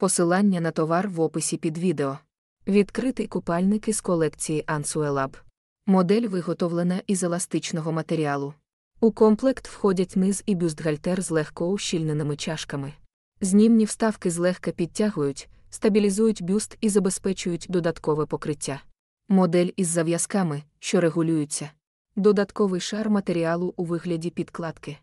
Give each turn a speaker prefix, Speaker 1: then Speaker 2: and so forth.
Speaker 1: Посилання на товар в описі
Speaker 2: під відео. Відкритий купальник із колекції Ansuelab. Модель виготовлена із еластичного матеріалу. У комплект входять низ і бюстгальтер з легко ущільненими чашками. Знімні вставки злегка підтягують, стабілізують бюст і забезпечують додаткове покриття. Модель із зав'язками, що регулюються. Додатковий шар матеріалу у вигляді підкладки.